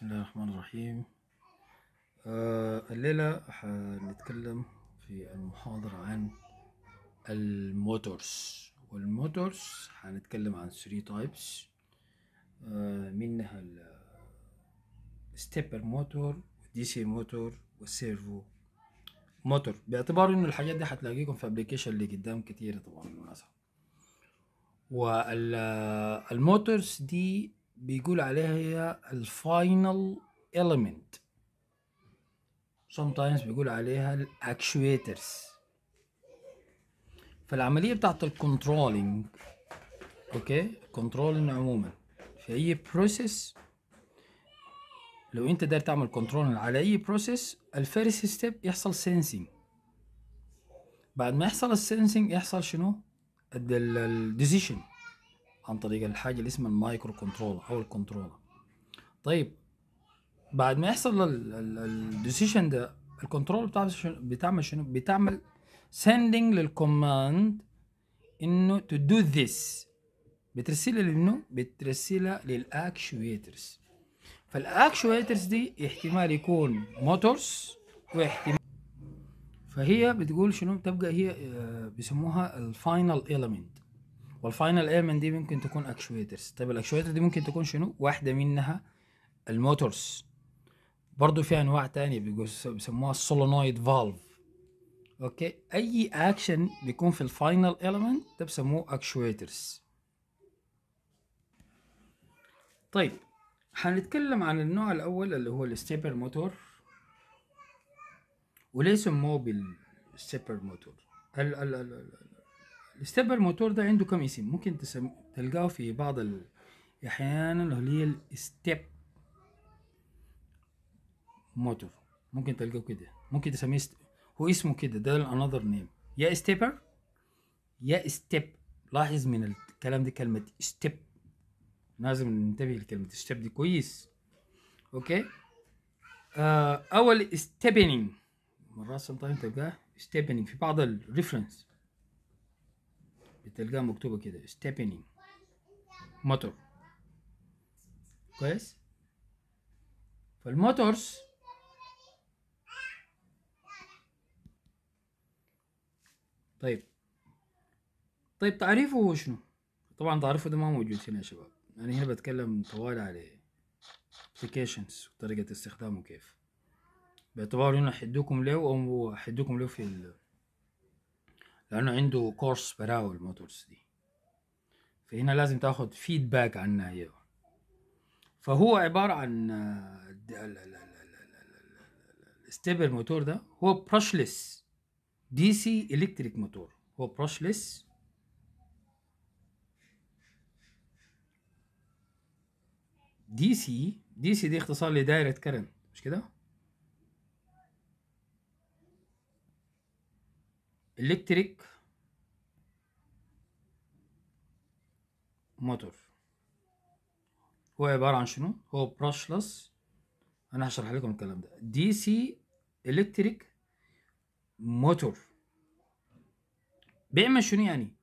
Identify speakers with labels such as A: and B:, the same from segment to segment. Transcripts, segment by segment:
A: بسم الله الرحمن الرحيم آه، الليلة هنتكلم في المحاضرة عن الموتورز والموتورز هنتكلم عن 3 تايبس آه، منها الستيبر موتور والدي سي موتور والسيرفو موتور باعتبار ان الحاجات دي هتلاقيكم في ابلكيشن اللي قدام كتير طبعا بالمناسبة والموتورز دي بيقول عليها هي الفاينل element sometimes بيقول عليها الاكشويترز فالعملية بتاعت الكنترولينج اوكي كنترولينج عموما في اي بروسيس لو انت داير تعمل كنترول على اي بروسيس الفيرست ستيب يحصل سينسينج بعد ما يحصل السينسينج يحصل شنو الديسيشن عن طريق الحاجه اللي اسمها المايكرو كنترول او الكنترولر طيب بعد ما يحصل الديسيشن ده الكنترول بتعمل شنو بتعمل سيندنج sending للكوماند انه تو دو ذس بترسلها لانه بترسلها للاكشويترز فالاكشويترز دي احتمال يكون موتورز واحتمال فهي بتقول شنو بتبقى هي آه، بيسموها الفاينل element والفاينل اير من دي ممكن تكون اكشويترز طيب الاكشويتر دي ممكن تكون شنو واحده منها الموتورز برضو في انواع تانية بيسموها السولونويد فالف اوكي اي اكشن بيكون في الفاينل ايلمنت ده بسموه اكشويترز طيب هنتكلم عن النوع الاول اللي هو الستيبر موتور وليه سموه بالستيبر موتور ال ال ال ال الستيبر موتور ده عنده كم اسم ممكن تسم... تلقاه في بعض ال... احيانا اللي هي الستيب موتور ممكن تلقاه كده ممكن تسميه است... هو اسمه كده ده الانذر نيم يا ستيبر يا ستيب لاحظ من الكلام ده كلمه ستيب لازم ننتبه لكلمه ستيب دي كويس اوكي آه اول ستيبنينج مرات سمتايم تلقاه ستيبنينج في بعض الريفرنس بتلقاها مكتوبة كده ستيبني موتور كويس فالموتورز طيب طيب تعريفه هو شنو طبعا تعريفه ده ما موجود هنا يا شباب انا هنا بتكلم طوال على ابلكيشنز وطريقة استخدامه كيف باعتبار انه حدوكم له او حدوكم له في لانه عنده كورس براول الموتورز دي فهنا لازم تاخد فيدباك عنها هي فهو عبارة عن آه، الستيبل موتور ده هو برشلس دي سي الكتريك موتور هو برشلس دي سي دي سي دي اختصار لدائرة كرنت مش كده الكتريك موتور هو عبارة عن شنو؟ هو براشلس أنا هشرح لكم الكلام ده دي سي الكتريك موتور بيعمل شنو يعني؟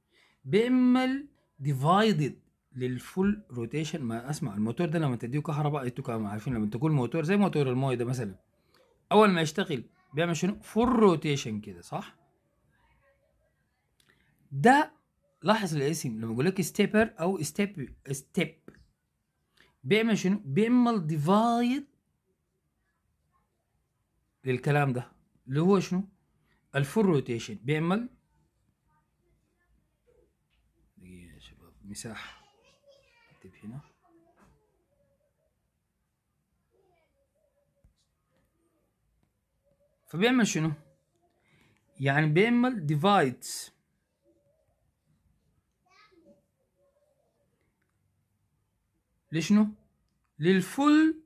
A: بيعمل ديفايدد للفول روتيشن ما اسمع الموتور ده لما تديه كهرباء انتوا كانوا عارفين لما تقول موتور زي موتور المويه ده مثلا اول ما يشتغل بيعمل شنو؟ فول روتيشن كده صح؟ ده لاحظ الاسم لما اقول لك ستيبر او ستيب ستيب بيعمل شنو؟ بيعمل ديفايد للكلام ده اللي هو شنو؟ الفول روتيشن بيعمل دقيقة يا شباب مساحة اكتب هنا فبيعمل شنو؟ يعني بيعمل ديفايدز لشنو للفول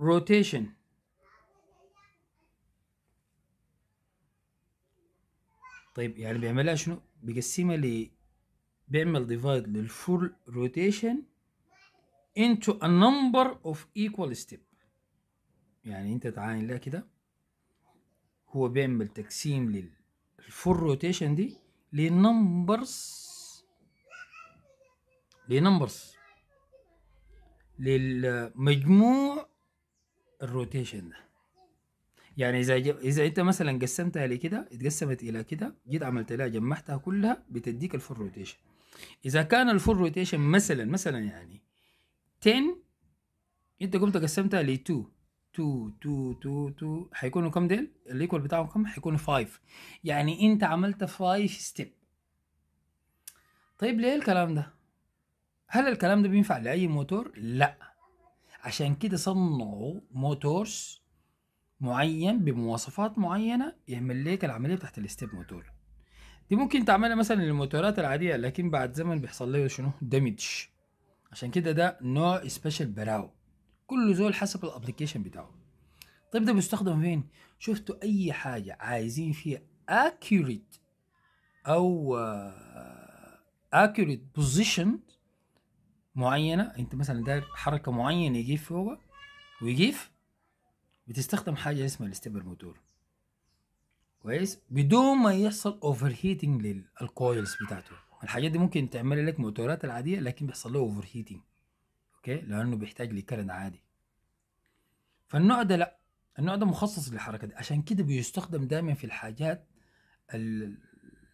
A: روتيشن طيب يعني بيعملها شنو بيقسمها ل بيعمل ديفايد للفول روتيشن into a number of equal step يعني انت تعاين لها كده هو بيعمل تقسيم للفول روتيشن دي لنمبرز لنمبرز للمجموع الروتيشن ده يعني اذا جب... اذا انت مثلا قسمتها لكده اتقسمت الى كده جيت عملت لها جمعتها كلها بتديك الفول روتيشن اذا كان الفول روتيشن مثلا مثلا يعني 10 انت قمت قسمتها ل 2 2 2 2 2 هيكونوا كم ديل الايكوال بتاعهم كم هيكونوا 5 يعني انت عملت 5 ستيب طيب ليه الكلام ده هل الكلام ده بينفع لأي موتور؟ لأ عشان كده صنعوا موتورز معين بمواصفات معينة يعمل لك العملية بتاعت الستيب موتور دي ممكن تعملها مثلا للموتورات العادية لكن بعد زمن بيحصل له شنو؟ دامج عشان كده ده نوع سبيشال براو كل زول حسب الابلكيشن بتاعه طيب ده بيستخدم فين؟ شفتوا أي حاجة عايزين فيها اكيوريت أو اكيوريت آه، بوزيشن معينه انت مثلا داير حركه معينه يجيف فوق ويجيف بتستخدم حاجه اسمها الاستبر موتور كويس بدون ما يحصل اوفر هيتنج للكويلز بتاعته الحاجات دي ممكن تعمل لك موتورات العاديه لكن بيحصل له اوفر هيتنج اوكي لانه بيحتاج لكرن عادي فالنوع ده لا النوع ده مخصص للحركه دي عشان كده بيستخدم دايما في الحاجات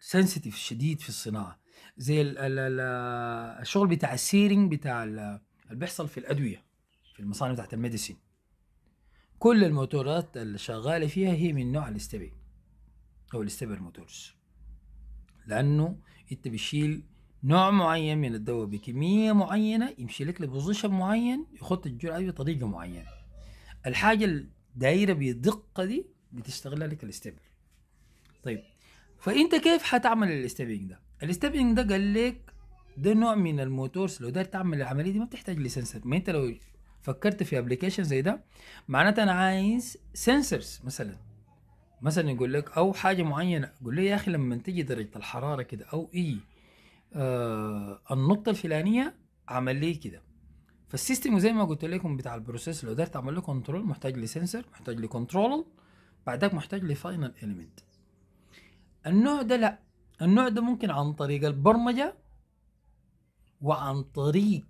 A: السنسيتيف شديد في الصناعه زي ال الـ الـ الشغل بتاع السيرنج بتاع اللي بيحصل في الادويه في المصانع بتاعت الميديسين كل الموتورات اللي شغاله فيها هي من نوع الاستبي او الاستبر موتورز لانه انت بتشيل نوع معين من الدواء بكميه معينه يمشي لك لبوزيشن معين يخط الجرعه دي بطريقه معينه الحاجه الدايره بالدقه دي بتشتغل لك الاستبر طيب فانت كيف حتعمل الاستبينج ده الستيبنج ده قال لك ده نوع من الموتورز لو قدرت تعمل العمليه دي ما بتحتاج لسنسر ما انت لو فكرت في ابلكيشن زي ده معناته انا عايز سنسرز مثلا مثلا يقول لك او حاجه معينه يقول لي يا اخي لما تيجي درجه الحراره كده او اي آه النقطه الفلانيه عمل لي كده فالسيستم زي ما قلت لكم بتاع البروسيس لو قدرت اعمل له كنترول محتاج لسنسر محتاج لكنترول بعدك محتاج لفاينل اليمنت النوع ده لا النوع ده ممكن عن طريق البرمجه وعن طريق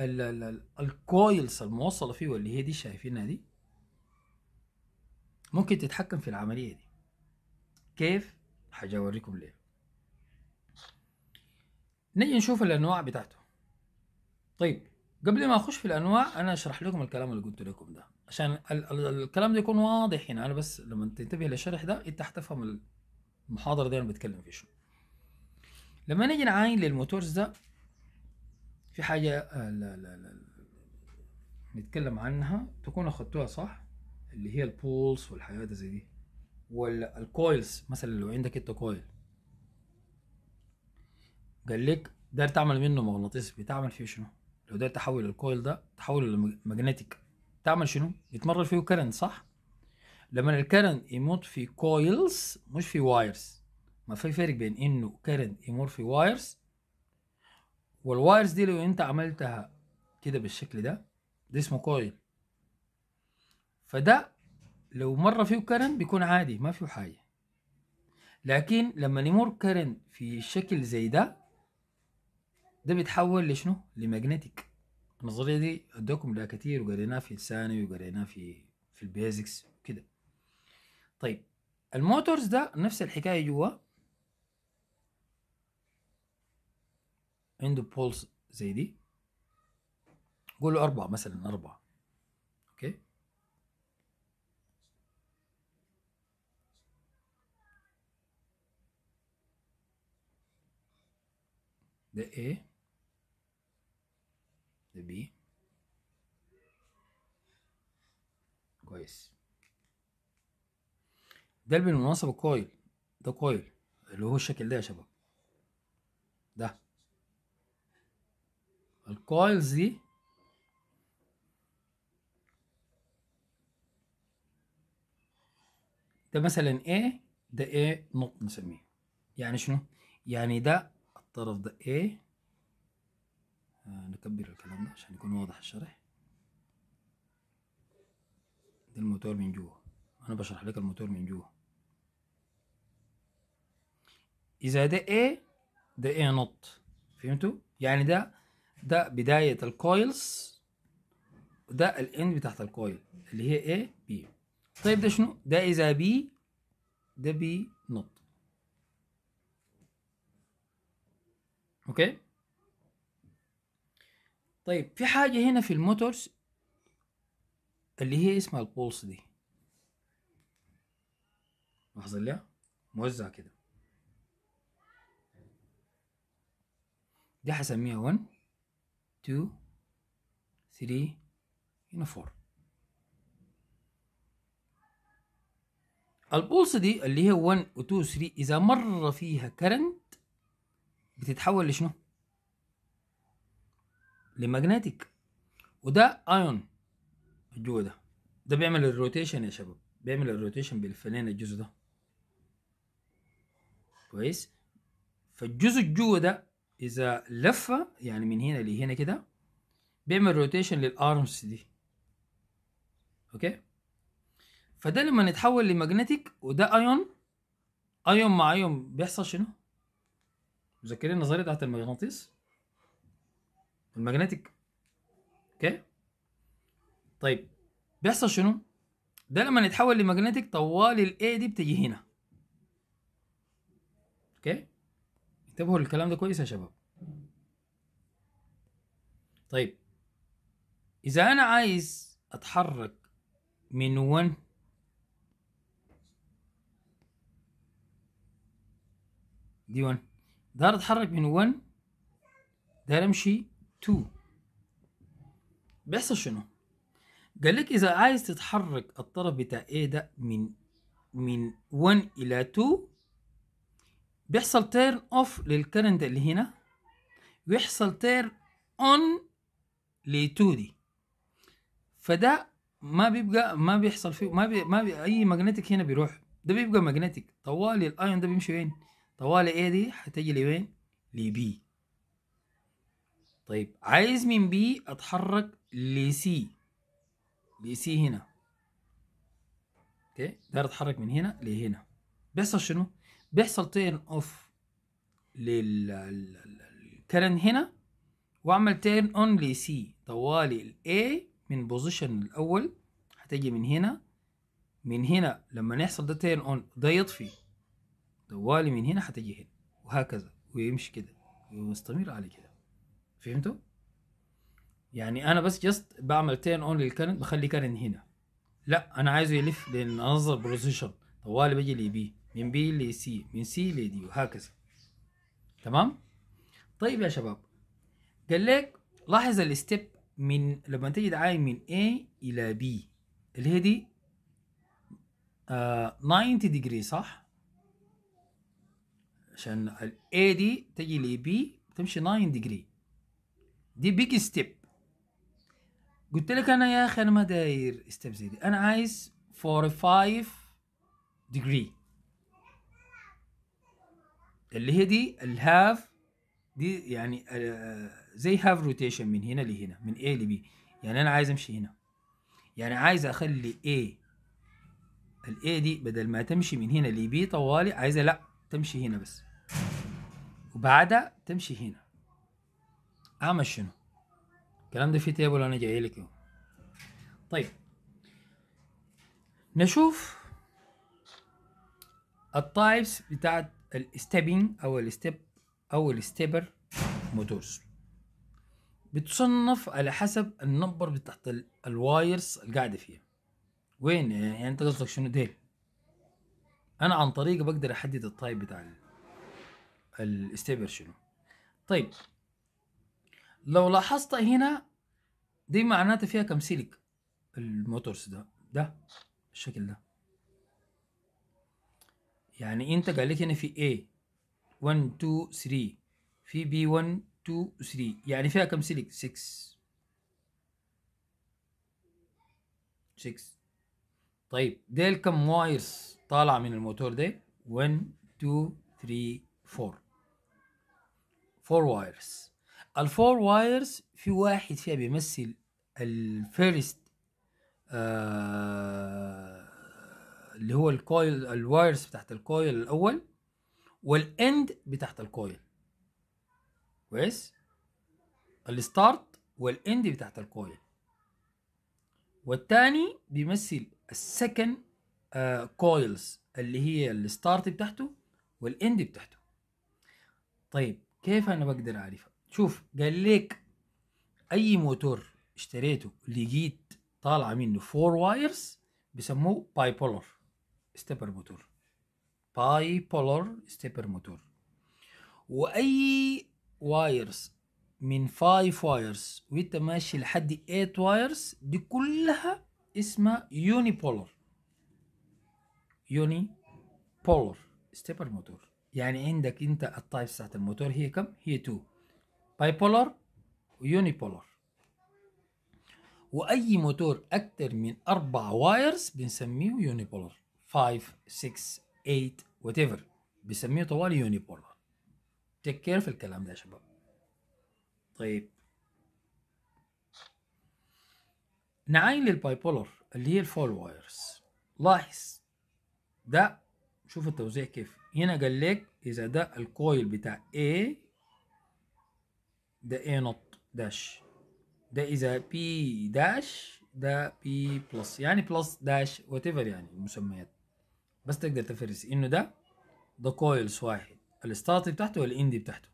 A: ال ال ال الكويلز الموصله فيه واللي هي دي شايفينها دي ممكن تتحكم في العمليه دي كيف حجاوريكم ليه نجي نشوف الانواع بتاعته طيب قبل ما اخش في الانواع انا اشرح لكم الكلام اللي قلت لكم ده عشان ال ال الكلام ده يكون واضح هنا انا بس لما تنتبه للشرح ده انت هتفهم المحاضره دي انا بتكلم فيها شنو لما نيجي نعاين للموتورز ده في حاجه آه، لا لا لا نتكلم عنها تكون اخدتوها صح اللي هي البولز والحاجات زي دي والكويلز مثلا لو عندك انت كويل قال لك داير تعمل منه مغناطيس بتعمل فيه شنو لو داير تحول الكويل ده تحوله لماجنتيك تعمل شنو يتمرر فيه كرنت صح لما الكرن يموت في كويلز مش في وايرز ما في فرق بين انه كرن يمر في وايرز والوايرز دي لو انت عملتها كده بالشكل ده ده اسمه كويل فده لو مر فيه كرن بيكون عادي ما فيه حاجه لكن لما يمر كرن في شكل زي ده ده بيتحول لشنو لماجنتيك النظريه دي ادوكم لها كتير وقريناها في الثانوي وقريناها في في البيزكس وكده طيب الموتورز ده نفس الحكايه جوا عنده بولز زي دي قولوا أربعة مثلا أربعة أوكي ده A ده B كويس ده بالمناسبة الكويل ده كويل اللي هو الشكل ده يا شباب ده الكويلز دي ده مثلا A ده A نقط نسميه يعني شنو؟ يعني ده الطرف ده A آه، نكبر الكلام ده عشان يكون واضح الشرح ده الموتور من جوه انا بشرح لك الموتور من جوه اذا ده A ده A نوت فهمتوا يعني ده ده بدايه الكويلز وده الاند بتاعت الكويل اللي هي A B طيب ده شنو ده اذا B ده B نوت اوكي طيب في حاجه هنا في الموتورز اللي هي اسمها البولس دي لاحظ لها موزع كده دي هسميها 1 2 3 هنا 4 البولس دي اللي هي 1 و 2 3 اذا مر فيها كرنت بتتحول لشنو؟ لماجنتيك وده ايون الجوه ده ده بيعمل الروتيشن يا شباب بيعمل الروتيشن بيلف الجزء ده كويس فالجزء الجوه ده اذا لفه يعني من هنا لهنا كده بيعمل روتيشن للارمز دي اوكي فده لما نتحول لماجنتيك وده ايون ايون مع ايون بيحصل شنو مذكرين النظريه بتاعت المغناطيس الماجنتيك اوكي طيب بيحصل شنو ده لما نتحول لماجنتيك طوال الاي دي بتجي هنا اوكي انتبهوا للكلام ده كويس يا شباب طيب اذا انا عايز اتحرك من 1 دي 1 داير اتحرك من 1 ده امشي 2 بيحصل شنو؟ قال لك اذا عايز تتحرك الطرف بتاع ايه ده من من 1 الى 2 بيحصل تيرن اوف للكرنت اللي هنا ويحصل تيرن اون ل 2 دي فده ما بيبقى ما بيحصل فيه ما بي ما بي اي ماجنتيك هنا بيروح ده بيبقى ماجنتيك طوالي الايون ده بيمشي وين طوالي ايه دي حتجي لوين لبي طيب عايز من بي اتحرك لسي لسي هنا اوكي داير اتحرك من هنا لهنا بيحصل شنو بيحصل تيرن اوف للكرن هنا واعمل تيرن اون لسي طوالي الاي من بوزيشن الاول هتجي من هنا من هنا لما يحصل ده تيرن اون ده يطفي طوالي من هنا هتجي هنا وهكذا ويمشي كده ومستمر على كده فهمتوا؟ يعني انا بس جست بعمل تيرن اون للكرن بخلي كرن هنا لا انا عايزه يلف لان انظر بوزيشن طوالي بيجي لي بيه من بي لسي من سي لدي وهكذا تمام طيب يا شباب قال لك لاحظ الستيب من لما تجي تعاين من A إلى B اللي هي دي آه 90 ديجري صح عشان ال A دي تجي ل B تمشي 9 ديجري دي بيج ستيب قلت لك انا يا اخي انا ما داير ستيب زي دي انا عايز 45 ديجري اللي هي دي الهاف دي يعني آه، زي هاف روتيشن من هنا لهنا من A ل B يعني انا عايز امشي هنا يعني عايز اخلي A ال A دي بدل ما تمشي من هنا ل B طوالي عايزة لا تمشي هنا بس وبعدها تمشي هنا اعمل شنو الكلام ده في تيبل انا جاي لك طيب نشوف التايبس بتاعت الستابين او الستيب او الستيبر موتورز بتصنف على حسب النمبر بتاعت الوايرز اللي قاعده فيها وين يعني انت قصدك شنو ديل انا عن طريق بقدر احدد التايب بتاع الستيبر شنو طيب لو لاحظت هنا دي معناته فيها كم سلك الموتورز ده ده الشكل ده يعني انت قال لك هنا في A 1 2 3 في B 1 2 3 يعني فيها كم سلك 6 6 طيب ديل كم وايرز طالعه من الموتور ده 1 2 3 4 4 وايرز الفور وايرز في واحد فيها بيمثل الفيرست آه اللي هو الكويل الوايرز بتاعت الكويل الاول والاند بتاعت الكويل كويس الستارت والاند بتاعت الكويل والتاني بيمثل السكند آه كويلز اللي هي الستارت بتاعته والاند بتاعته طيب كيف انا بقدر اعرفها شوف قال لك اي موتور اشتريته لقيت طالعه منه فور وايرز بيسموه بايبولر ستيبر موتور باي بولر ستيبر موتور واي وايرز من 5 وايرز وانت ماشي لحد 8 وايرز دي كلها اسمها يوني بولر يوني بولر ستيبر موتور يعني عندك انت الطايف ساعة الموتور هي كم هي 2 باي بولر ويوني بولر واي موتور اكتر من اربع وايرز بنسميه يوني بولر 5 6 8 وات بسميه بيسميه طوال يونيبولار تيك كير في الكلام ده يا شباب طيب نعاين للبايبولر اللي هي الفول وايرز لاحظ ده شوف التوزيع كيف هنا قال لك اذا ده الكويل بتاع A ده A نوت داش ده اذا P داش ده P بلس يعني بلس داش وات ايفر يعني المسميات بس تقدر تفرز انه ده ده كويلز واحد الستارت بتاعته والاندي بتاعته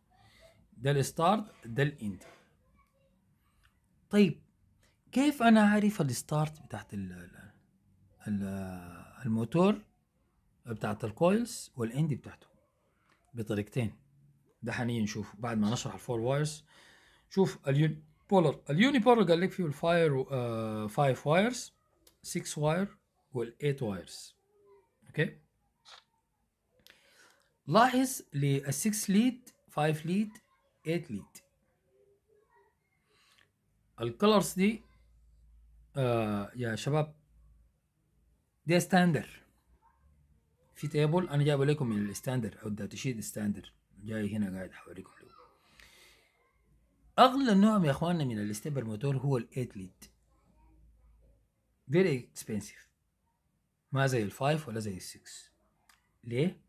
A: ده الستارت ده الاندي طيب كيف انا اعرف الستارت بتاعت ال ال الموتور بتاعت الكويلز والاندي بتاعته بطريقتين ده حاليا نشوف بعد ما نشرح الفور وايرز شوف اليون بولر اليوني بولر قال لك فيه الفاير 5 وايرز 6 واير وال8 وايرز اوكي لاحظ لل 6 ليد 5 ليد 8 ليد الكلرز دي آه يا شباب دي ستاندر في تيبل انا جايبه لكم من الستاندر او الداتا شيت ستاندر جاي هنا قاعد احوريكم له اغلى نوع يا اخواننا من الستيبر موتور هو 8 ليد very expensive ما زي الفايف ولا زي السكس ليه؟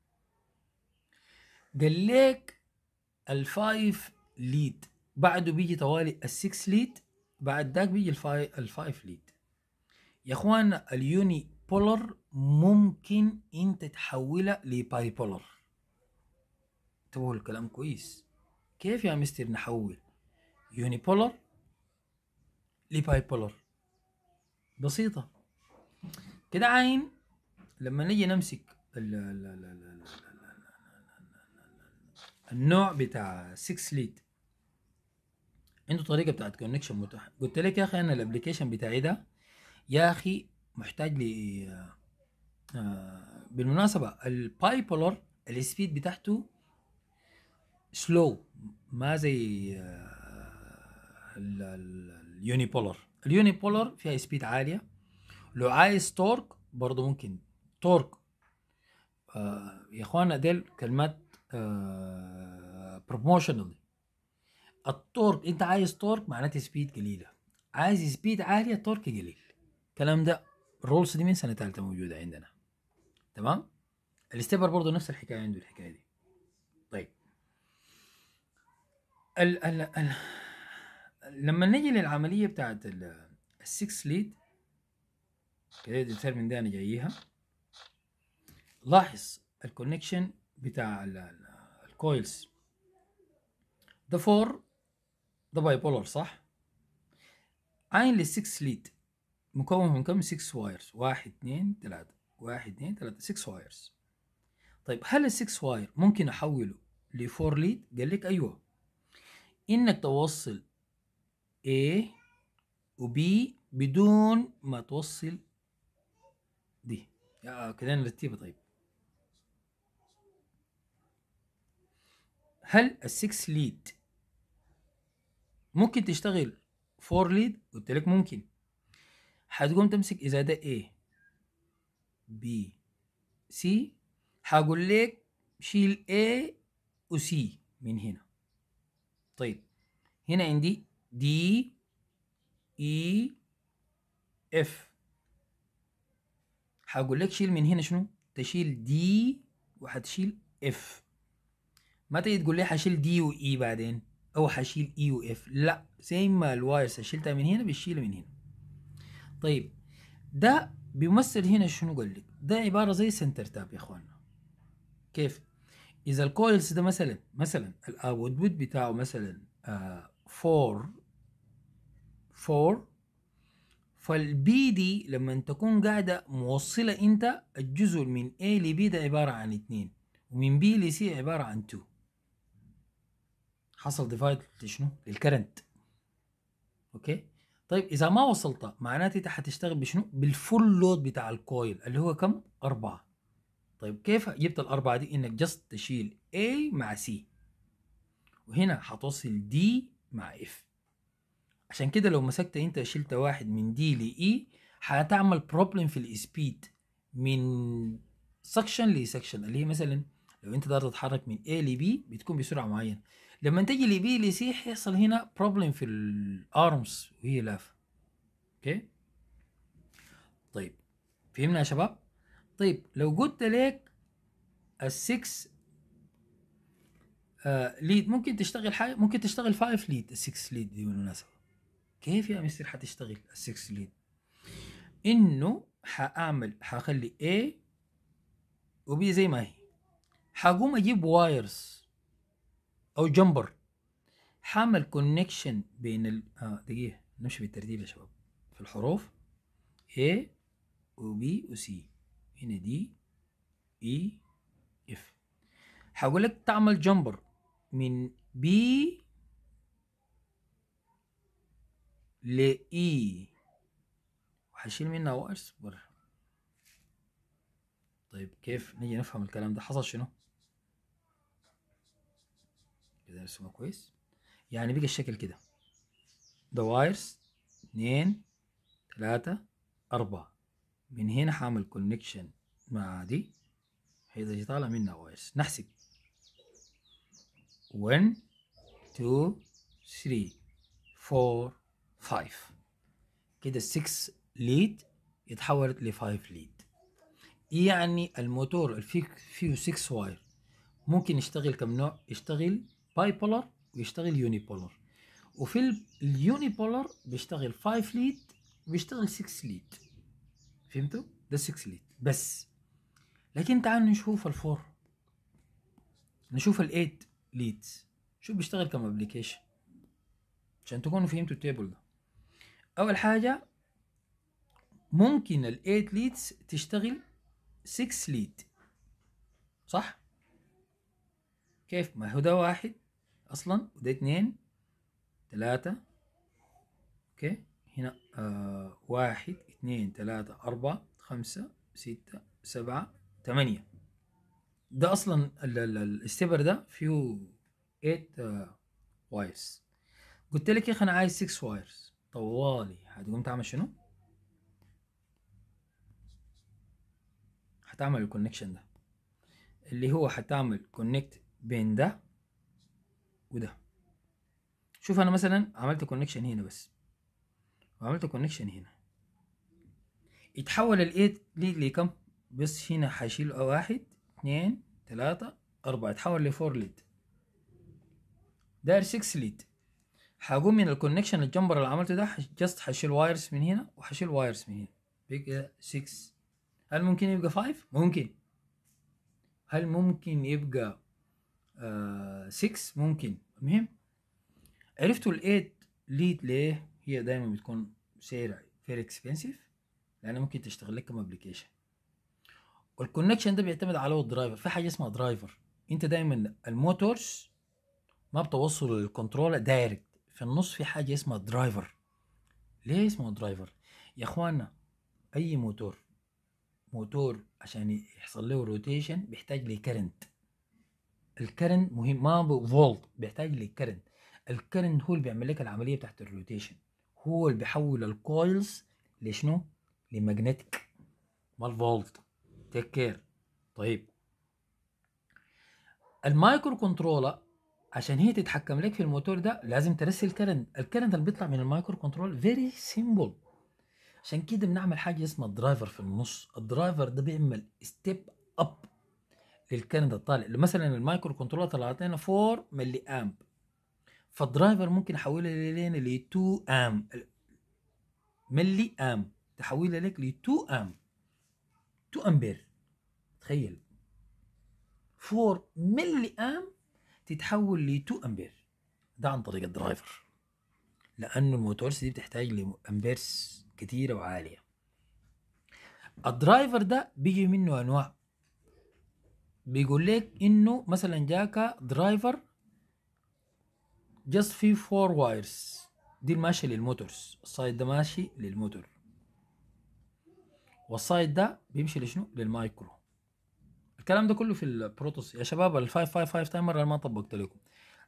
A: قال لك الفايف ليد بعده بيجي طوالي السكس ليد بعد ذاك بيجي الفاي الفايف ليد يا اخوانا اليوني بولر ممكن انت تحولها لباي بولر انتبهوا الكلام كويس كيف يا مستر نحول يوني بولر لباي بولر بسيطة كده عين لما نيجي نمسك النوع بتاع 6 ليد عنده طريقه بتاعت كونكشن متاحه قلت لك يا اخي انا الابلكيشن بتاعي ده يا اخي محتاج لي آه بالمناسبه البايبولر السبيد بتاعته سلو ما زي بولر اليونيبولر اليونيبولر فيها سبيد عاليه لو عايز تورك برضو ممكن تورك آه يا اخوانا ديل كلمات آه التورك انت عايز تورك معناته سبيد قليله عايز سبيد عاليه تورك قليل الكلام ده الرولز دي من سنه ثالثه موجوده عندنا تمام الاستيبر برضو نفس الحكايه عنده الحكايه دي طيب ال ال ال لما نيجي للعمليه بتاعت 6 ليد كده ديترمن دي انا جايها لاحظ الكونكشن بتاع الكويلز ده فور ده باي بولر صح عين لل 6 ليد مكون من كم 6 وايرز 1 2 3 1 2 3 6 وايرز طيب هل ال 6 واير ممكن احوله ل 4 ليد قال لك ايوه انك توصل A و B بدون ما توصل يا كده نرتبها طيب هل السكس ليد ممكن تشتغل فور ليد قلت لك ممكن هتقوم تمسك اذا ده A B C هقول لك شيل A و C من هنا طيب هنا عندي D E F هقول لك شيل من هنا شنو تشيل دي وهتشيل اف ما تيجي تقول لي هشيل دي واي e بعدين او هشيل اي e واف لا زي ما الوايرز شلتها من هنا بتشيلها من هنا طيب ده بيمثل هنا شنو قال لك ده عباره زي سنتر تاب يا اخوانا كيف اذا الكويلز ده مثلا مثلا الاوتبوت بتاعه مثلا 4 آه، 4 فالبي دي لما تكون قاعدة موصلة انت الجزء من A ل B ده عبارة عن اتنين ومن B ل C عبارة عن تو حصل ديفايد لشنو؟ للكرنت اوكي طيب اذا ما وصلتها معناته انت حتشتغل بشنو؟ بالفول لود بتاع الكويل اللي هو كم؟ أربعة طيب كيف جبت الأربعة دي؟ إنك جست تشيل A مع C وهنا حتوصل D مع F عشان كده لو مسكت انت شلت واحد من دي ل اي e، هتعمل بروبلم في السبيد من سكشن لسكشن اللي هي مثلا لو انت تقدر تتحرك من A ل B بتكون بسرعه معينه لما تيجي ل B ل C هيحصل هنا بروبلم في الارمز وهي لافه اوكي طيب فهمنا يا شباب طيب لو قلت لك ال6 آه ليد ممكن تشتغل حاجه ممكن تشتغل 5 ليد ال6 ليد دي بالمناسبه كيف يا مستر حتشتغل السكس ليد انه حاعمل حخلي A وبي زي ما هي حقوم اجيب وايرز او جمبر حاعمل كونكشن بين ال آه دقيقه نمشي بالترتيب يا شباب في الحروف A و B و C هنا دي E F هقول لك تعمل جمبر من B لإي e. وهشيل منها واي وأصبر طيب كيف نيجي نفهم الكلام ده حصل شنو؟ كده نرسمها كويس يعني بقى الشكل كده ده وايرز اثنين ثلاثة أربعة من هنا هعمل كونكشن مع دي هيدا دي طالع منها وايرز نحسب 1 2 3 4 5 كده 6 ليد اتحولت ل 5 ليد يعني الموتور اللي فيه 6 واير ممكن يشتغل كم نوع يشتغل باي بولر ويشتغل يوني بولر وفي اليوني بولر بيشتغل 5 ليد وبيشتغل 6 ليد فهمتوا ده 6 ليد بس لكن تعالوا نشوف الفور نشوف ال8 ليدز شوف بيشتغل كم ابلكيشن عشان تكونوا فهمتوا التيبل ده اول حاجه ممكن الايت ليدز تشتغل 6 ليد صح كيف ما هو ده واحد اصلا وده اثنين ثلاثة اوكي هنا آه واحد اثنين ثلاثة أربعة خمسة ستة سبعة ثمانية ده اصلا الاستبر ده فيه 8 وايرز قلت لك يا اخي انا عايز 6 وايرز طوالي هتقوم تعمل شنو هتعمل الكونكشن ده اللي هو هتعمل كونكت بين ده وده شوف انا مثلا عملت كونكشن هنا بس وعملت كونكشن هنا يتحول الايد ليد لكم بس هنا هشيل واحد اتنين تلاتة اربعة يتحول لفور ليد داير سكس ليد هقوم من الكونكشن الجمبر اللي عملته ده جاست هشيل وايرز من هنا وهشيل وايرز من هنا بيبقى 6 هل ممكن يبقى 5 ممكن هل ممكن يبقى 6 آه ممكن المهم عرفتوا الايد ليد ليه هي دايما بتكون سعر فير اكسبنسيف لان ممكن تشتغل لك كم ابلكيشن والكونكشن ده بيعتمد على الدرايفر في حاجه اسمها درايفر انت دايما الموتورز ما بتوصل للكنترولر دايركت في النص في حاجه اسمها درايفر ليه اسمه درايفر يا اخوانا اي موتور موتور عشان يحصل له روتيشن بيحتاج كرنت الكرنت مهم ما فولت بيحتاج كرنت الكرنت هو اللي بيعمل لك العمليه بتاعت الروتيشن هو اللي بيحول الكويلز لشنو لماجنتيك ما الفولت تيك كير طيب المايكرو كنترولر عشان هي تتحكم لك في الموتور ده لازم ترسل الكرنت الكرنت اللي بيطلع من المايكرو كنترول فيري سيمبل عشان كده بنعمل حاجه اسمها درايفر في النص الدرايفر ده بيعمل ستيب اب للكرنت الطالع لو مثلا المايكرو كنترول طلعت لنا 4 ملي امب فالدرايفر ممكن يحولها لين ل 2 امب ملي امب تحويلها لك ل 2 امب 2 امبير تخيل 4 ملي امب تتحول ل 2 امبير ده عن طريق الدرايفر لانه الموتورز دي بتحتاج لامبيرس كتيره وعاليه الدرايفر ده بيجي منه انواع بيقول لك انه مثلا جاك درايفر جاست فيه فور وايرز دي ماشيه للموتورز السايد ده ماشي للموتور والصايد ده بيمشي لشنو للمايكرو الكلام ده كله في البروتوس يا شباب ال 555 تايمر انا ما طبقت لكم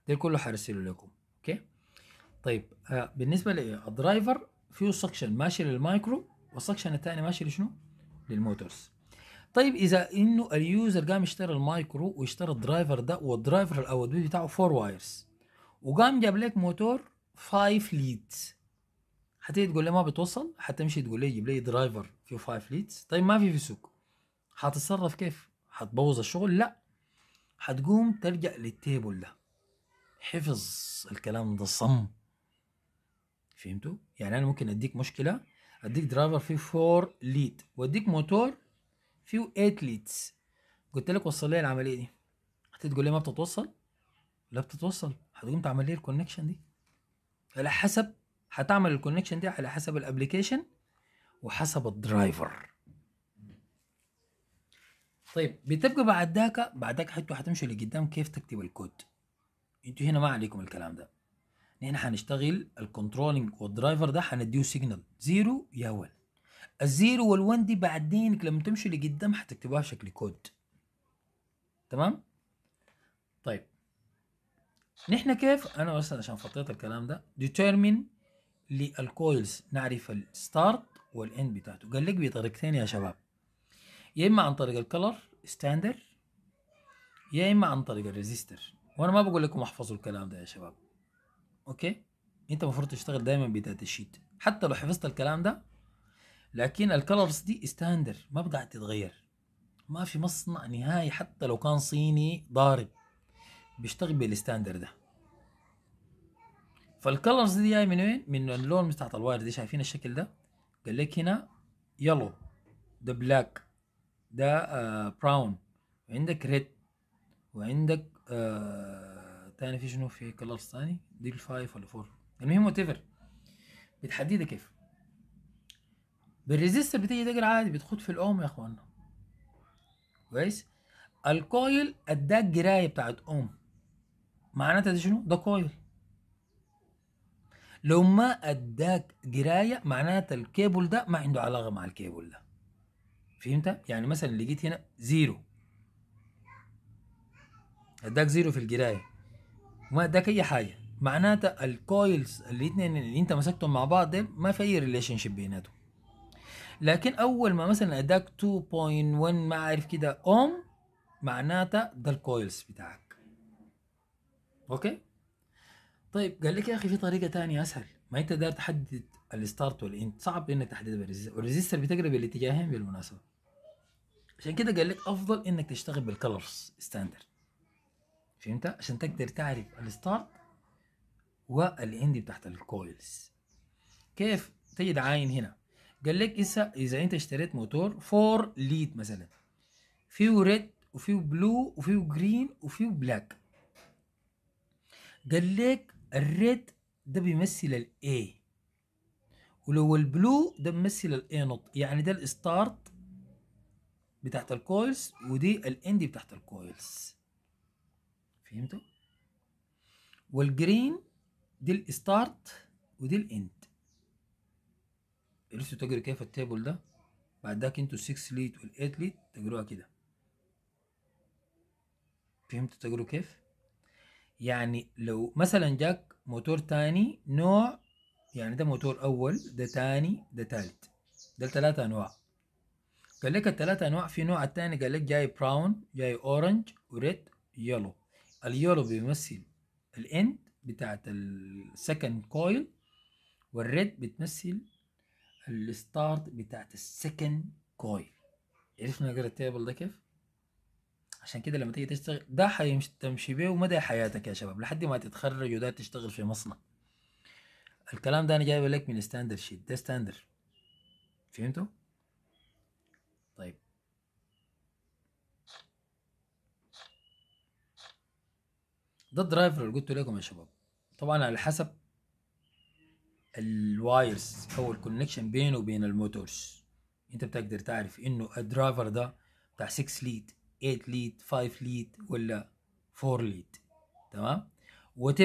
A: ده كله حرسله لكم اوكي طيب آه، بالنسبه للدرايفر فيه سكشن ماشي للمايكرو والسكشن الثاني ماشي لشنو؟ للموتورز طيب اذا انه اليوزر قام اشترى المايكرو واشترى الدرايفر ده والدرايفر الاولوي بتاعه 4 وايرز وقام جاب لك موتور 5 ليدز حتيجي تقول لي ما بتوصل حتمشي تقول لي جيب لي درايفر فيه 5 ليدز طيب ما في في السوق حتتصرف كيف هتبوظ الشغل لا هتقوم تلجأ للتيبل ده حفظ الكلام ده صم فهمتوا؟ يعني انا ممكن اديك مشكله اديك درايفر فيه 4 ليد واديك موتور فيه 8 ليدز قلت لك وصل لي العمليه دي هتقول لي ما بتتوصل لا بتتوصل هتقوم تعمل لي الكونكشن دي على حسب هتعمل الكونكشن دي على حسب الابلكيشن وحسب الدرايفر طيب بتبقى بعد ذاك ذاك حتى حتمشوا لقدام كيف تكتب الكود انتوا هنا ما عليكم الكلام ده نحن حنشتغل الكنترولنج والدرايفر ده حنديه سيجنال زيرو يا ون الزيرو والون دي بعدين لما تمشوا لقدام حتكتبوها بشكل كود تمام طيب نحن كيف انا بس عشان فطيت الكلام ده ديتيرمين للكويلز نعرف الستارت والاند بتاعته قال لك بطريقتين يا شباب يا اما عن طريق الكلر ستاندر يا اما عن طريق الريزيستر وانا ما بقول لكم احفظوا الكلام ده يا شباب اوكي انت المفروض تشتغل دايما بداتا شيت حتى لو حفظت الكلام ده لكن الكلرز دي ستاندر ما بدها تتغير ما في مصنع نهائي حتى لو كان صيني ضارب بيشتغل بالستاندر ده فالكلرز دي جاي من وين؟ من اللون بتاعت الواير دي شايفين الشكل ده؟ قال لك هنا يلو ده بلاك ده براون آه، وعندك ريد وعندك آه، تاني في شنو في كلرز تاني دي الفايف ولا فور المهم وات ايفر بتحددها كيف بالريزيستر بتيجي تقرا عادي بتخد في الاوم يا اخوانا كويس الكويل اداك جرايه بتاعت اوم معناتها ده شنو ده كويل لو ما اداك جرايه معناتها الكيبل ده ما عنده علاقه مع الكيبل ده فهمت؟ يعني مثلا اللي جيت هنا زيرو اداك زيرو في الجرايه وما اداك اي حاجه معناتها الكويلز الاثنين اللي انت مسكتهم مع بعض دول ما في اي ريليشن شيب بيناتهم لكن اول ما مثلا اداك 2.1 ما عارف كده اوم معناتها ده الكويلز بتاعك اوكي طيب قال لك يا اخي في طريقه تانية اسهل ما انت داير تحدد الستارت والاند صعب انك تحدد بالريزيستر والريزيستر بتقرب الاتجاهين بالمناسبه عشان كده قال لك افضل انك تشتغل بالكلرز ستاندرد فهمت عشان تقدر تعرف الستارت والاند بتاعت الكويلز كيف تجد عاين هنا قال لك إذا, اذا انت اشتريت موتور فور ليد مثلا فيه ريد وفيه بلو وفيه جرين وفيه بلاك قال لك الريد ده بيمثل الاي ولو البلو ده بيمثل الاي نوت يعني ده الستارت بتاعت الكويلز ودي الاندي بتاعت الكويلز فهمتوا والجرين دي الستارت ودي الاند لسه تقروا كيف التيبل ده بعد ذاك انتوا 6 ليت وال8 ليت تقروها كده فهمتوا تقروا كيف يعني لو مثلا جاك موتور تاني نوع يعني ده موتور اول ده تاني ده تالت ده التلاتة انواع قال لك الثلاثة أنواع في نوع الثاني قال لك جاي براون جاي أورنج وريد يلو اليلو بيمثل الإند بتاعت السكند كويل والريد بتمثل الستارت بتاعت السكند كويل عرفنا نقرا التيبل ده كيف؟ عشان كده لما تيجي تشتغل ده حيمشي بيه مدى حياتك يا شباب لحد ما تتخرج وده تشتغل في مصنع الكلام ده انا جايبه لك من ستاندر شيت ده ستاندر فهمتوا؟ طيب ده الدرايفر اللي قلت لكم يا شباب طبعا على حسب الوايرز او الكونكشن بينه وبين الموتورز انت بتقدر تعرف انه الدرايفر ده بتاع 6 ليد 8 ليد 5 ليد ولا 4 ليد تمام وات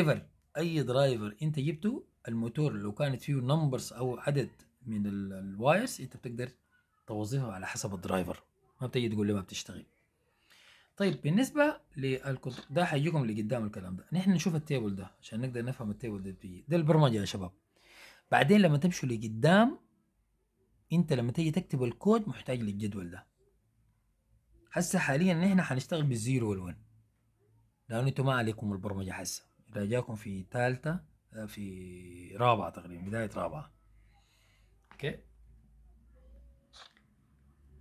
A: اي درايفر انت جبته الموتور لو كانت فيه نمبرز او عدد من الوايرز انت بتقدر توظيفها على حسب الدرايفر ما بتيجي تقول لي ما بتشتغل طيب بالنسبه للكنت ده هيجيكم لقدام الكلام ده نحن نشوف التيبل ده عشان نقدر نفهم التيبل ده بيجي. ده البرمجه يا شباب بعدين لما تمشوا لقدام انت لما تيجي تكتب الكود محتاج للجدول ده هسه حاليا نحن هنشتغل بالزيرو والون لو انتوا ما عليكم البرمجه هسه اذا جاكم في ثالثه آه، في رابعه تقريبا بدايه رابعه اوكي okay.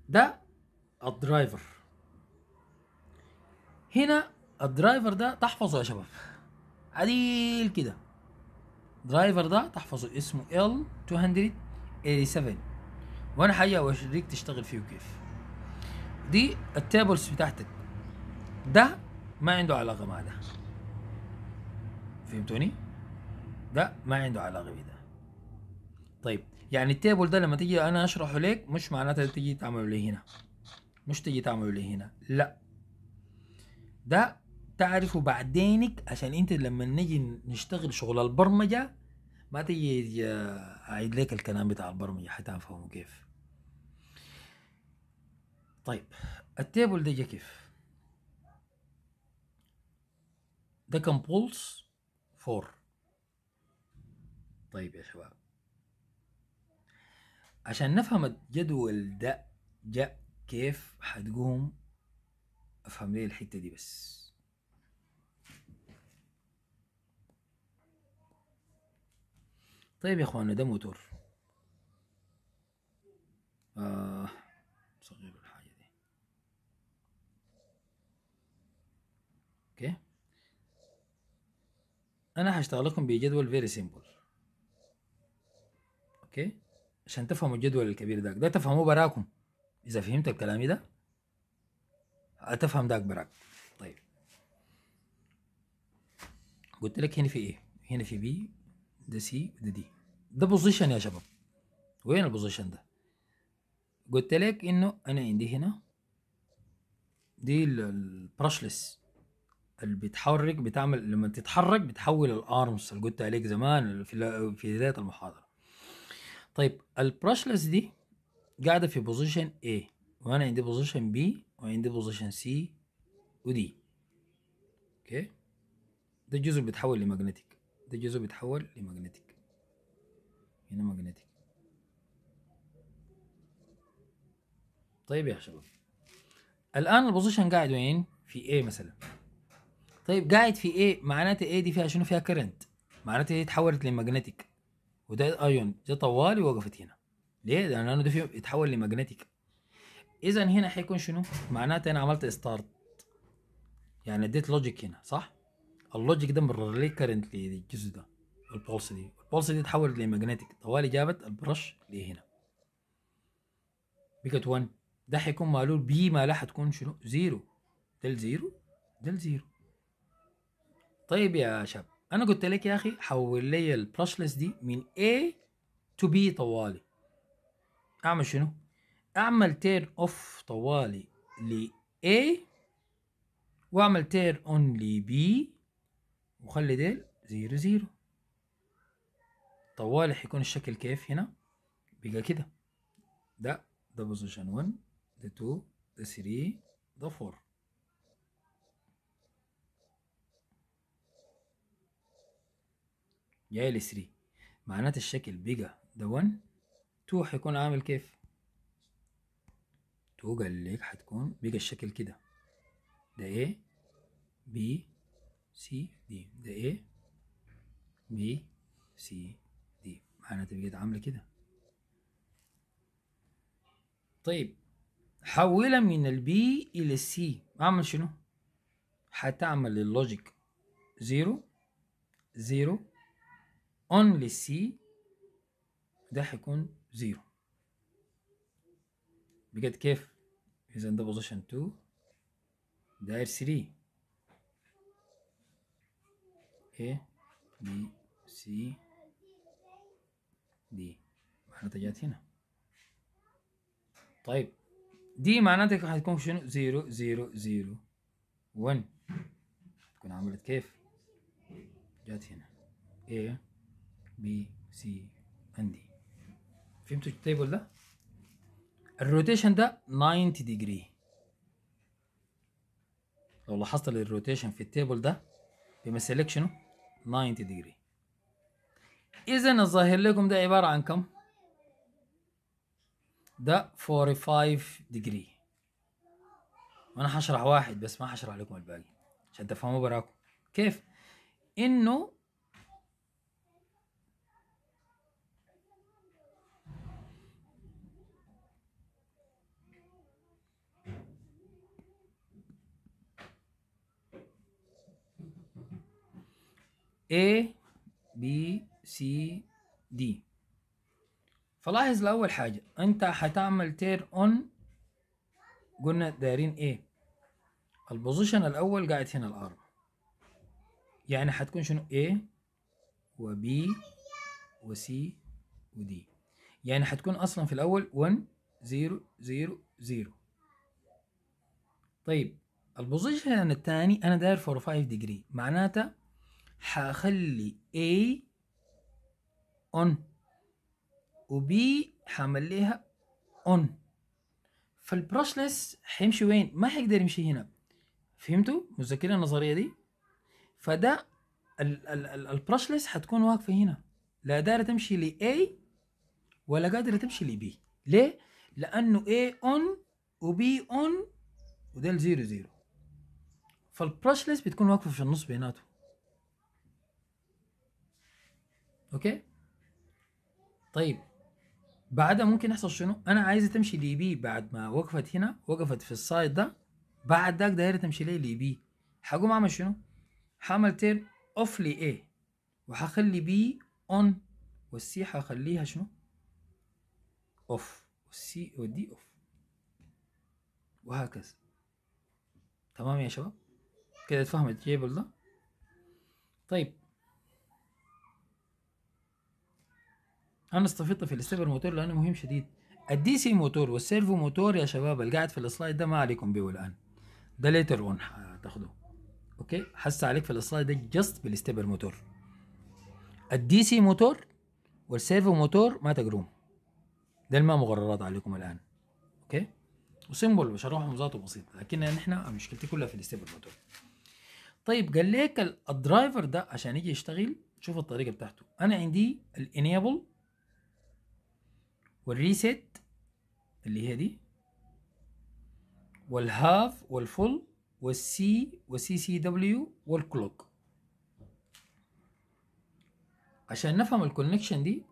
A: ده الدرايفر هنا الدرايفر ده تحفظه يا شباب عديل كده درايفر ده تحفظه اسمه L287 وانا حقيقة اوريك تشتغل فيه وكيف دي التابلز بتاعتك ده ما عنده علاقة مع ده فهمتوني؟ ده ما عنده علاقة بده طيب يعني التيبل ده لما تيجي انا اشرحه ليك مش معناته تيجي تعمله لي هنا مش تيجي تعمله لي هنا لا ده تعرفه بعدينك عشان انت لما نيجي نشتغل شغل البرمجه ما تيجي اعيد لك الكلام بتاع البرمجه حتى افهمه كيف طيب التيبل ده جا كيف ده كان بولس فور طيب يا شباب عشان نفهم الجدول ده جاء كيف حتقوم افهم ليه الحته دي بس طيب يا اخوانا ده موتور آه صغير الحاجه دي اوكي انا هشتغل لكم بجدول فيري سيمبل اوكي عشان تفهموا الجدول الكبير ده ده تفهموه براكم اذا فهمت الكلام ده هتفهم داك براك طيب قلت لك هنا في ايه هنا في بي ده سي ده دي ده بوزيشن يا شباب وين البوزيشن ده قلت لك انه انا عندي هنا دي البرشلس اللي بتحرك بتعمل لما تتحرك بتحول الارمز اللي قلت عليك زمان في بدايه المحاضره طيب البرشلس دي قاعدة في بوزيشن A وأنا عندي بوزيشن B وعندي بوزيشن C ودي اوكي ده الجزء بيتحول لماجنتيك ده الجزء بيتحول لماجنتيك هنا ماجنتيك طيب يا شباب الآن البوزيشن قاعد وين؟ في A مثلا طيب قاعد في A معناته A دي فيها شنو فيها كرنت معناته هي اتحولت لماجنتيك وده ايون جه طوالي وقفت هنا ليه؟ لان انا دفيوم يتحول لماجنتيك اذا هنا حيكون شنو؟ معناته انا عملت ستارت يعني اديت لوجيك هنا صح؟ اللوجيك ده مرر لي كرنت للجزء ده البولس دي البولس دي تحولت لماجنتيك طوالي جابت البرش هنا بقت 1 ده حيكون مالول بي لا حتكون شنو؟ زيرو دل زيرو دل زيرو طيب يا شاب انا قلت لك يا اخي حول لي البلاشلس دي من A to B طوالي اعمل شنو اعمل تير اوف طوالي ل A واعمل تير اون ل B وخلي ديل زيرو زيرو طوالي حيكون الشكل كيف هنا بقى كده ده ده بوزيشن 1 ده 2 ده 3 ده 4 جاي ل 3 معناته الشكل بيجا ده 1 2 هيكون عامل كيف 2 قال لك هتكون بيجا الشكل كده ده ايه بي سي دي ده ايه بي سي دي معناته بقت عامله كده طيب حولها من البي الى السي اعمل شنو هتعمل اللوجيك 0 0 only c ده هيكون زيرو بجد كيف اذا ده بوزيشن 2 داير 3 A B C D معناتها جات هنا طيب دي معناتها هتكون شنو 0 0 زيرو 1 تكون عملت كيف جات هنا A بي سي ان دي فهمتوا التيبل ده الروتيشن ده 90 ديجري لو لاحظت الروتيشن في التيبل ده بيمثلك شنو 90 ديجري اذا الظاهر لكم ده عباره عن كم ده 45 ديجري وانا هشرح واحد بس ما هشرح لكم الباقي عشان تفهموا براكم كيف انه A B C D فلاحظ لأول حاجة أنت هتعمل تير أون قلنا دايرين A البوزيشن الأول قاعد هنا الأر يعني هتكون شنو A و B و C و D يعني هتكون أصلا في الأول 1 0 0 0 طيب البوزيشن الثاني أنا داير 45 ديجري معناته هخلي A on وB هعمليها on فالبروسلس هيمشي وين؟ ما هيقدر يمشي هنا فهمتوا؟ مذاكرين النظرية دي؟ فده البروسلس هتكون واقفة هنا لا دايرة تمشي ل A ولا قادرة تمشي ل B ليه؟ لأنه A on B on وده الزيرو زيرو فالبرشلس بتكون واقفة في النص بيناتهم اوكي طيب بعدها ممكن يحصل شنو انا عايزه تمشي لي بي بعد ما وقفت هنا وقفت في السايد ده بعد داك دايره تمشي لي لي بي حقوم اعمل شنو حعمل تير اوف لي اي وحخلي بي اون والسي حخليها شنو اوف والسي ودي اوف وهكذا تمام يا شباب كده اتفهمت الجيبل ده طيب انا استفدت في الاستبر موتور لانه مهم شديد الدي سي موتور والسيرفو موتور يا شباب اللي قاعد في السلايد ده ما عليكم بيه الان ده ليتر اون هتاخده اوكي حس عليك في السلايد ده جاست بالاستبر موتور الدي سي موتور والسيرفو موتور ما تقروم ده ما مغررات عليكم الان اوكي وسيمبل بشرحهم ذاته بسيط لكن نحن مشكلتي كلها في الاستبر موتور طيب قال لك الدرايفر ده عشان يجي يشتغل شوف الطريقه بتاعته انا عندي الانيبل والريسيت اللي هي دي والهاف والفول والسي والسي سي دبليو والكلوك عشان نفهم الكونكشن دي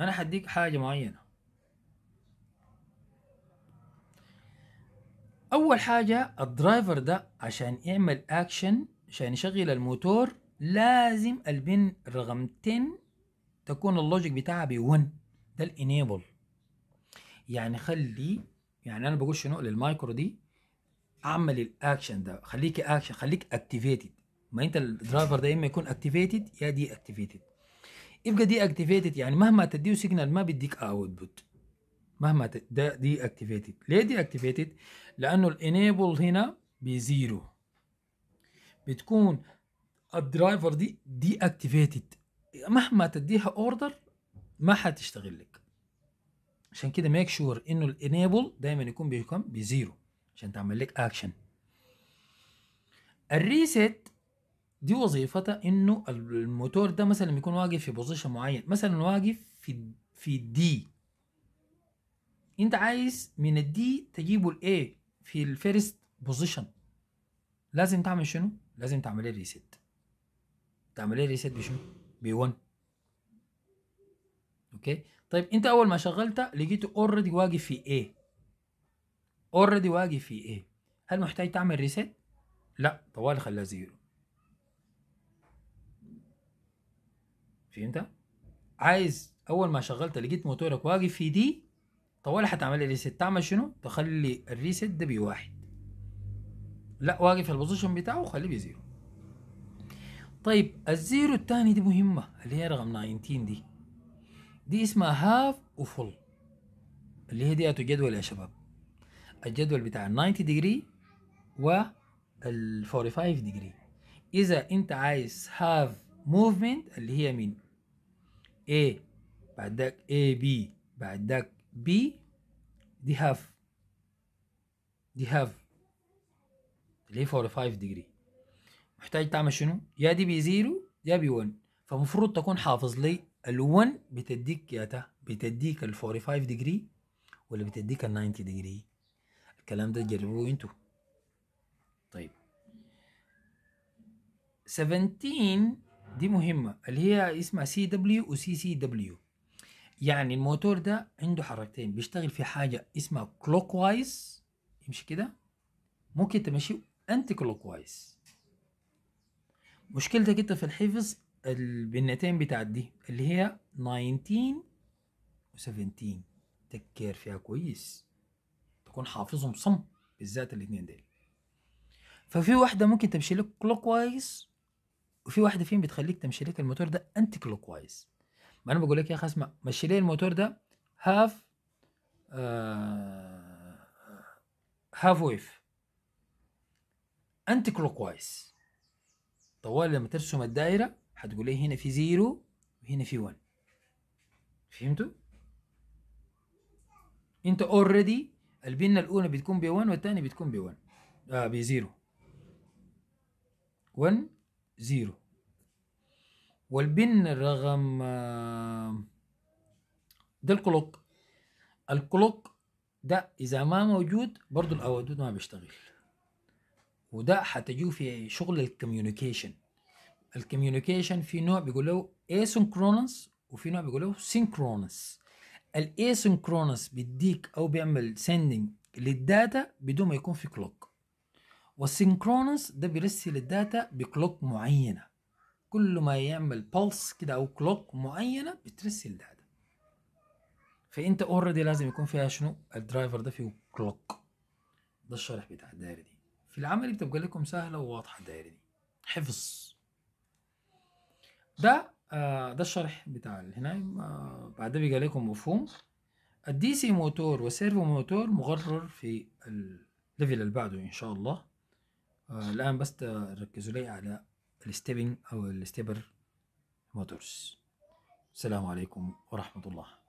A: انا حديك حاجه معينه اول حاجه الدرايفر ده عشان يعمل اكشن عشان يشغل الموتور لازم البن رقم 10 تكون اللوجيك بتاعها بي1 ده الانيبل يعني خلي يعني انا بخش نقل المايكرو دي اعمل الاكشن ده خليك اكشن خليك اكتيفيتد ما انت الدرايفر ده يا اما يكون اكتيفيتد يا دي اكتيفيتد يبقى دي اكتيفيتد يعني مهما تديه سيجنال ما بيديك اوتبوت مهما ده دي اكتيفيتد ليه دي اكتيفيتد لانه الانيبل هنا بزيرو بتكون الدرايفر دي دي اكتيفيتد مهما تديها اوردر ما حتشتغل لك عشان كده ميك شور انه الانيبل دايما يكون بيكون بزيرو عشان تعمل لك اكشن الريسيت دي وظيفتها انه الموتور ده مثلا يكون واقف في بوزيشن معين مثلا واقف في في دي انت عايز من الدي تجيبه الاي في الفيرست بوزيشن لازم تعمل شنو لازم تعمل ريسيت تعمل ريسيت بشنو بي 1 اوكي طيب انت اول ما شغلتها لقيته اوريدي واقف في A اوريدي واقف في A هل محتاج تعمل ريسيت؟ لا طوال خلاه زيرو فهمت؟ عايز اول ما شغلت لقيت موتورك واقف في دي طوال هتعمل لي ريسيت تعمل شنو؟ تخلي الريسيت ده بواحد لا واقف في البوزيشن بتاعه وخليه بزيرو طيب الزيرو الثاني دي مهمة اللي هي رقم 19 دي دي اسمها هاف وفول اللي هي ديته جدول يا شباب الجدول بتاع 90 ديجري و 45 ديجري إذا أنت عايز هاف موفمنت اللي هي من A بعد داك A B بعد داك B دي هاف دي هاف اللي هي 45 ديجري محتاج تعمل شنو يا دي بي زيرو يا بي 1 فمفروض تكون حافظ لي ال1 بتديك ياتا بتديك ال 45 ديجري ولا بتديك ال 90 ديجري الكلام ده جربوه انتوا طيب 17 دي مهمة اللي هي اسمها سي دبليو وسي سي دبليو يعني الموتور ده عنده حركتين بيشتغل في حاجة اسمها كلوك وايز يمشي كده ممكن تمشي انتي كلوك وايز مشكلتك انت في الحفظ البنتين بتاعت دي اللي هي 19 و17 تكير فيها كويس تكون حافظهم صم بالذات الاثنين دول ففي واحده ممكن تمشي لك كلوك وايز وفي واحده فيهم بتخليك تمشي لك الموتور ده انتي كلوك وايز ما انا بقول لك يا اخي اسمع مشي لي الموتور ده هاف هاف ويف انتي كلوك وايز طوال لما ترسم الدائرة هتقول لي هنا في زيرو وهنا في 1 فهمتوا؟ انت اوريدي البنة الأولى بتكون ب 1 والثانية بتكون ب 1 آه ب 0 1 0 والبن رقم ده الكلوك الكلوك ده إذا ما موجود برضو الأوادود ما بيشتغل وده حتجوه في شغل الكوميونيكيشن الكوميونيكيشن في نوع بيقول له اسynchronous وفي نوع بيقول له synchronous الاسynchronous بيديك او بيعمل سيندنج للداتا بدون ما يكون في كلوك والسينكرونس ده بيرسل الداتا بكلوك معينه كل ما يعمل بلس كده او كلوك معينه بترسل داتا فانت اوريدي لازم يكون فيها شنو الدرايفر ده فيه كلوك ده الشرح بتاع الدايره دي في العمل بتبقى لكم سهله وواضحه الدايره دي حفظ ده آه ده الشرح بتاع هنا آه بعد بيجي لكم مفهوم الدي سي موتور والسيرفو موتور مغرر في الليفل اللي بعده ان شاء الله آه الان بس ركزوا لي على الستيبنج او الستيبر موتورز السلام عليكم ورحمه الله